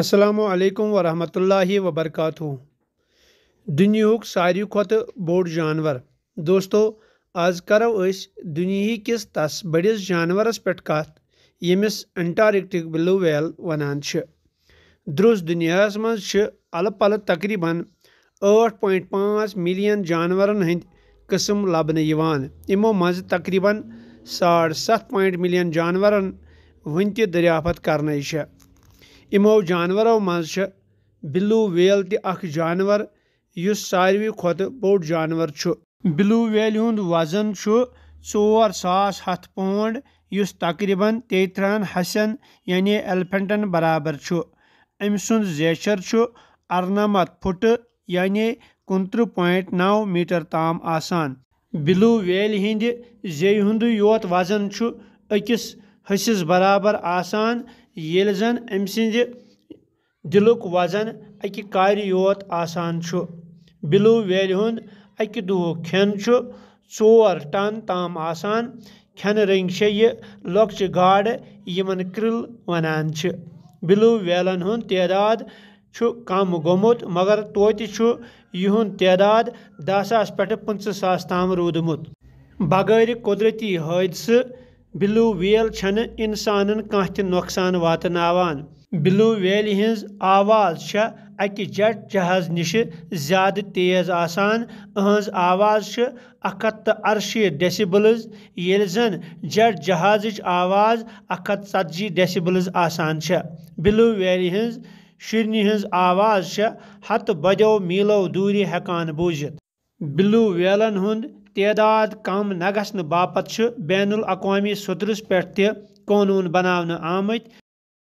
असलकम वरहमल वबरकू दुनिया सारे खुत बोड़ जानवर दोस्तों आज करो दुनिया किस तस बड़ जानवर पे कत यमिस एंटार्कटिक ब्लू वेल वनान द्रुस दुनिया मज अल पल तकरीबन ठ पॉइंट पाँच मिलियन जानवर हंद कस्म लबान यमो मज तकरीबन साढ़ सत पॉइंट मिलियन जानवर वन तह दरियाफत कर इमो जानवरों मे बिलू वेल तानवर इस सारे खुद बोड जानवर छु बिलू वेल हूँ वजन छु चोर सास हथ पौंड तकरीबन तेतरहन हसन यानी एलिफेंटन बराबर छु अमसुद जेचर छु अरनमत फुट यानी कुंतर पॉइंट नौ मीटर ताम आसान बिलू वेल हिंद जेय हूँ योत वजन छु अकिस हसिस बराबर आसान ये जन अम सद दिल वजन अकि कार योत आसान बिलू वेल हूँ अकि दुह खन चोर टन ताम आसान खेन रंग से यह लोकच गाड़ क्रिल वनान बिलू वेलन हूँ तदाद कम गोमुत मगर तोत तदाद दह सा पे पंच सा तम रूदमुत बगैर कुदरती हादसे بِلوٗ ویل چھنہٕ اِنسانن کانٛہہ تہِ نۄقصان واتناوان بِلوٗ ویلہِ ہِنٛز آواز چھےٚ اَکہِ جٹ جہاز نِشہِ زیادٕ تیز آسان إہنٛز آواز چھِ اکھ ہَتھ تہٕ ارشیٖتھ ڈیسِبلٕز ییٚلہِ زن جٹ جہازٕچ آواز اکھ ہَتھ ژتجی ڈیسِبلٕز آسان چھےٚ بِلوٗ ویلہِ ہِنٛز شِرنہِ ہِنٛز آواز چھےٚ ہَتہٕ بَدیو میٖلو دوٗرِ ہٮ۪کان بوٗزِتھ بِلوٗ ویلن ہُنٛد तदाद कम न ग बैन अवी सतरस पे तून बनाने आमत